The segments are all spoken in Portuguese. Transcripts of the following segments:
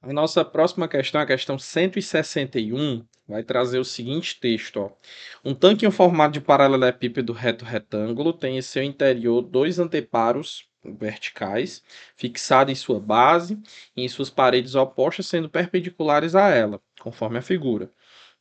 A nossa próxima questão, a questão 161, vai trazer o seguinte texto. Ó. Um tanque em formato de paralelepípedo reto retângulo tem em seu interior dois anteparos verticais fixados em sua base e em suas paredes opostas, sendo perpendiculares a ela, conforme a figura.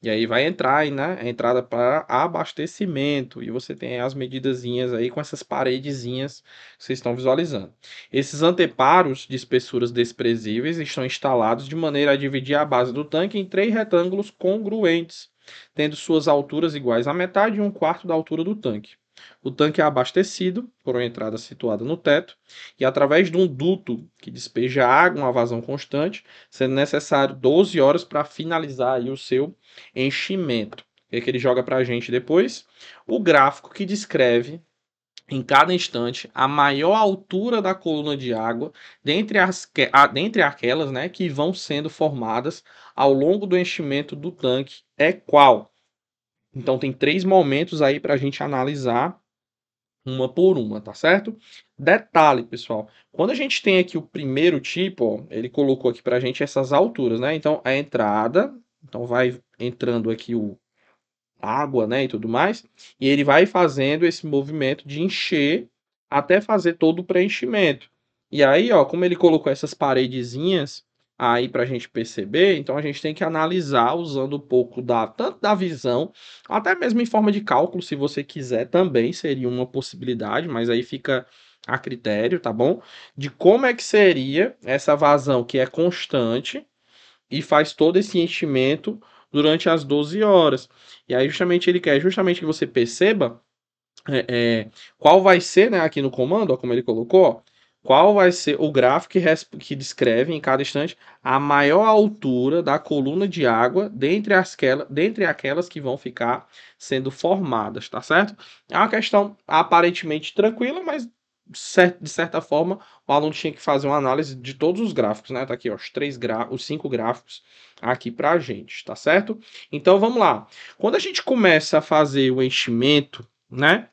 E aí vai entrar aí, né? A entrada para abastecimento. E você tem as medidazinhas aí com essas paredezinhas que vocês estão visualizando. Esses anteparos de espessuras desprezíveis estão instalados de maneira a dividir a base do tanque em três retângulos congruentes, tendo suas alturas iguais à metade e um quarto da altura do tanque. O tanque é abastecido por uma entrada situada no teto e através de um duto que despeja água, uma vazão constante, sendo necessário 12 horas para finalizar o seu enchimento. O que, é que ele joga para a gente depois? O gráfico que descreve em cada instante a maior altura da coluna de água dentre, as, dentre aquelas né, que vão sendo formadas ao longo do enchimento do tanque é qual? Então tem três momentos aí para a gente analisar uma por uma, tá certo? Detalhe, pessoal, quando a gente tem aqui o primeiro tipo, ó, ele colocou aqui para a gente essas alturas, né? Então a entrada, então vai entrando aqui o água, né, e tudo mais, e ele vai fazendo esse movimento de encher até fazer todo o preenchimento. E aí, ó, como ele colocou essas paredezinhas, aí para a gente perceber, então a gente tem que analisar usando um pouco da, tanto da visão, até mesmo em forma de cálculo, se você quiser também seria uma possibilidade, mas aí fica a critério, tá bom? De como é que seria essa vazão que é constante e faz todo esse enchimento durante as 12 horas. E aí justamente ele quer justamente que você perceba é, é, qual vai ser, né, aqui no comando, ó, como ele colocou, ó, qual vai ser o gráfico que, que descreve em cada instante a maior altura da coluna de água dentre, as dentre aquelas que vão ficar sendo formadas, tá certo? É uma questão aparentemente tranquila, mas de certa forma, o aluno tinha que fazer uma análise de todos os gráficos, né? Tá aqui, ó, os três os cinco gráficos aqui para a gente, tá certo? Então vamos lá. Quando a gente começa a fazer o enchimento, né?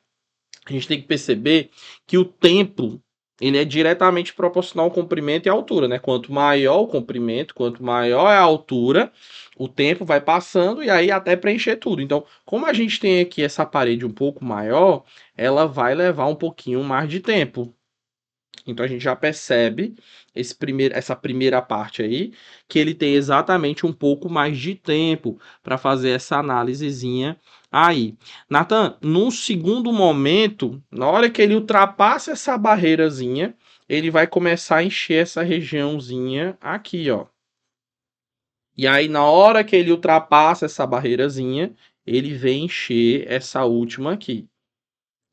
A gente tem que perceber que o tempo ele é diretamente proporcional ao comprimento e à altura, né? Quanto maior o comprimento, quanto maior é a altura, o tempo vai passando e aí até preencher tudo. Então, como a gente tem aqui essa parede um pouco maior, ela vai levar um pouquinho mais de tempo. Então a gente já percebe essa primeira parte aí, que ele tem exatamente um pouco mais de tempo para fazer essa análisezinha aí. Nathan, num segundo momento, na hora que ele ultrapassa essa barreirazinha, ele vai começar a encher essa regiãozinha aqui, ó. E aí, na hora que ele ultrapassa essa barreirazinha, ele vem encher essa última aqui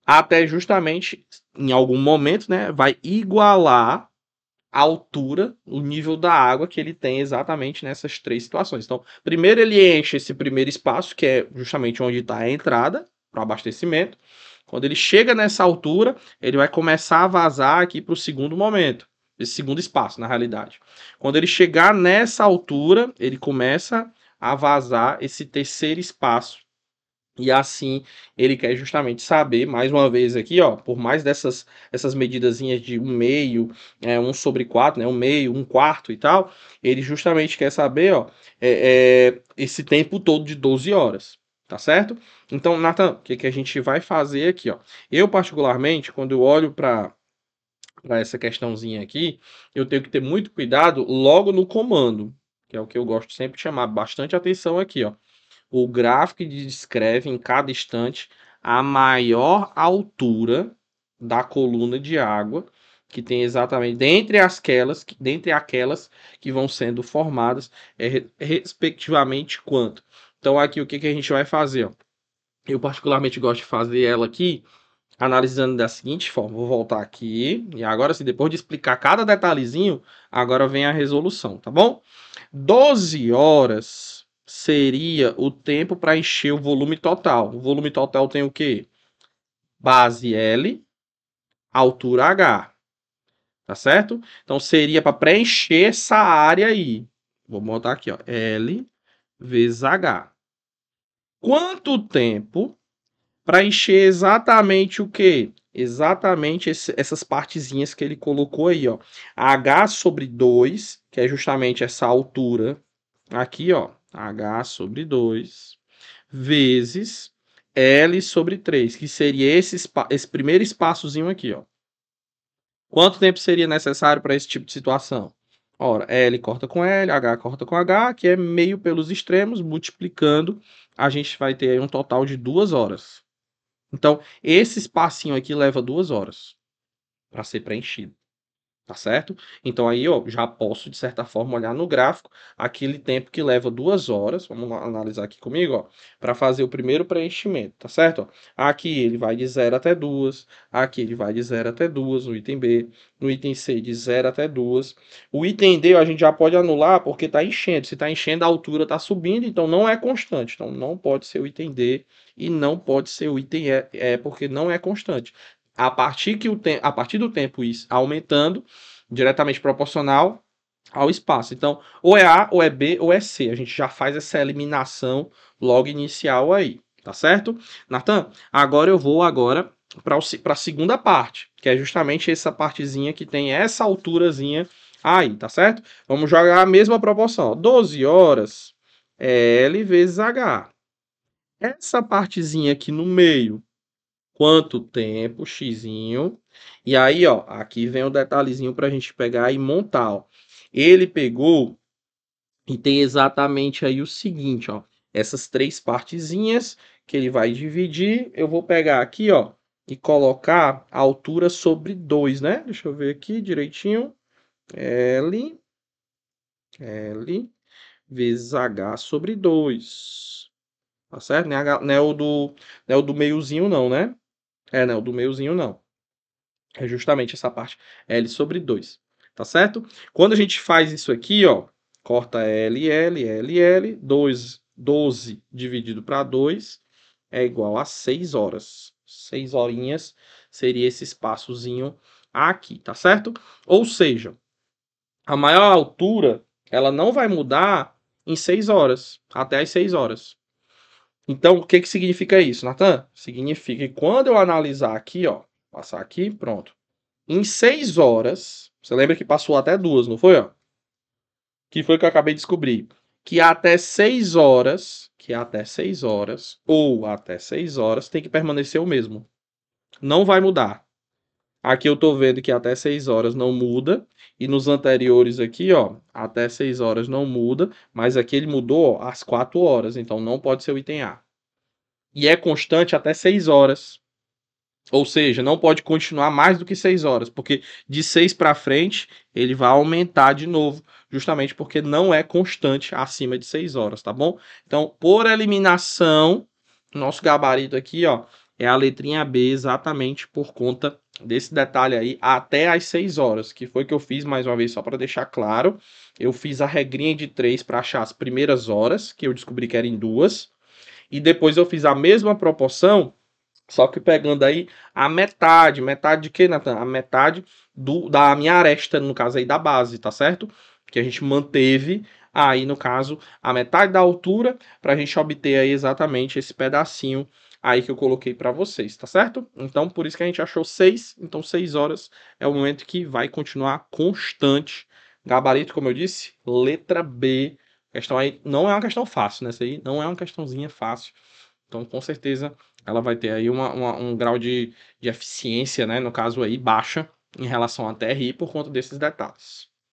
até justamente em algum momento, né, vai igualar a altura, o nível da água que ele tem exatamente nessas três situações. Então, primeiro ele enche esse primeiro espaço, que é justamente onde está a entrada para abastecimento. Quando ele chega nessa altura, ele vai começar a vazar aqui para o segundo momento, esse segundo espaço, na realidade. Quando ele chegar nessa altura, ele começa a vazar esse terceiro espaço e assim ele quer justamente saber, mais uma vez aqui, ó, por mais dessas essas medidazinhas de um meio, é, um sobre quatro, né, um meio, um quarto e tal, ele justamente quer saber, ó, é, é, esse tempo todo de 12 horas, tá certo? Então, Nathan, o que, que a gente vai fazer aqui, ó? Eu, particularmente, quando eu olho para para essa questãozinha aqui, eu tenho que ter muito cuidado logo no comando, que é o que eu gosto sempre de chamar bastante atenção aqui, ó o gráfico descreve em cada instante a maior altura da coluna de água que tem exatamente dentre aquelas que dentre aquelas que vão sendo formadas é, respectivamente quanto. Então aqui o que, que a gente vai fazer? Ó? Eu particularmente gosto de fazer ela aqui analisando da seguinte forma. Vou voltar aqui e agora se assim, depois de explicar cada detalhezinho, agora vem a resolução, tá bom? 12 horas seria o tempo para encher o volume total. O volume total tem o quê? Base L, altura H. Tá certo? Então seria para preencher essa área aí. Vou botar aqui, ó, L vezes H. Quanto tempo para encher exatamente o quê? Exatamente esse, essas partezinhas que ele colocou aí, ó. H sobre 2, que é justamente essa altura aqui, ó. H sobre 2, vezes L sobre 3, que seria esse, esse primeiro espaçozinho aqui, ó. Quanto tempo seria necessário para esse tipo de situação? Ora, L corta com L, H corta com H, que é meio pelos extremos, multiplicando, a gente vai ter aí um total de duas horas. Então, esse espacinho aqui leva duas horas para ser preenchido tá certo? Então aí eu já posso, de certa forma, olhar no gráfico aquele tempo que leva duas horas, vamos analisar aqui comigo, ó, para fazer o primeiro preenchimento, tá certo? Aqui ele vai de 0 até 2, aqui ele vai de 0 até 2 no item B, no item C de 0 até 2. O item D a gente já pode anular porque está enchendo, se está enchendo a altura está subindo, então não é constante, então não pode ser o item D e não pode ser o item E, é porque não é constante a partir, que o tem a partir do tempo isso aumentando, diretamente proporcional ao espaço. Então, ou é A, ou é B, ou é C. A gente já faz essa eliminação logo inicial aí, tá certo? Natan, agora eu vou agora para a segunda parte, que é justamente essa partezinha que tem essa alturazinha aí, tá certo? Vamos jogar a mesma proporção, ó, 12 horas é L vezes H. Essa partezinha aqui no meio quanto tempo, x. E aí, ó, aqui vem o um detalhezinho para a gente pegar e montar. Ó. Ele pegou e tem exatamente aí o seguinte, ó. Essas três partezinhas que ele vai dividir, eu vou pegar aqui, ó, e colocar a altura sobre 2, né? Deixa eu ver aqui direitinho. L, L, vezes H sobre 2. Tá certo? Não é, H, não é o do, não é o do meiozinho, não, né? É, não, do meiozinho não. É justamente essa parte L sobre 2, tá certo? Quando a gente faz isso aqui, ó, corta L, L, L, L, 2, 12 dividido para 2 é igual a 6 horas. 6 horinhas seria esse espaçozinho aqui, tá certo? Ou seja, a maior altura, ela não vai mudar em 6 horas, até as 6 horas. Então, o que, que significa isso, Natan? Significa que quando eu analisar aqui, ó, passar aqui, pronto. Em seis horas, você lembra que passou até duas, não foi? Ó? Que foi o que eu acabei de descobrir. Que até seis horas, que até seis horas, ou até seis horas, tem que permanecer o mesmo. Não vai mudar. Aqui eu estou vendo que até 6 horas não muda. E nos anteriores aqui, ó, até 6 horas não muda. Mas aqui ele mudou ó, às 4 horas, então não pode ser o item A. E é constante até 6 horas. Ou seja, não pode continuar mais do que 6 horas, porque de 6 para frente ele vai aumentar de novo, justamente porque não é constante acima de 6 horas, tá bom? Então, por eliminação, nosso gabarito aqui, ó, é a letrinha B exatamente por conta desse detalhe aí até as 6 horas, que foi que eu fiz mais uma vez só para deixar claro. Eu fiz a regrinha de 3 para achar as primeiras horas, que eu descobri que eram duas, e depois eu fiz a mesma proporção, só que pegando aí a metade, metade de quê, Nathan A metade do da minha aresta, no caso aí da base, tá certo? Que a gente manteve aí no caso a metade da altura para a gente obter aí exatamente esse pedacinho aí que eu coloquei para vocês, tá certo? Então, por isso que a gente achou 6, então 6 horas é o momento que vai continuar constante. Gabarito, como eu disse, letra B. questão aí não é uma questão fácil, né? aí não é uma questãozinha fácil. Então, com certeza, ela vai ter aí uma, uma, um grau de, de eficiência, né? No caso aí, baixa em relação à TRI por conta desses detalhes.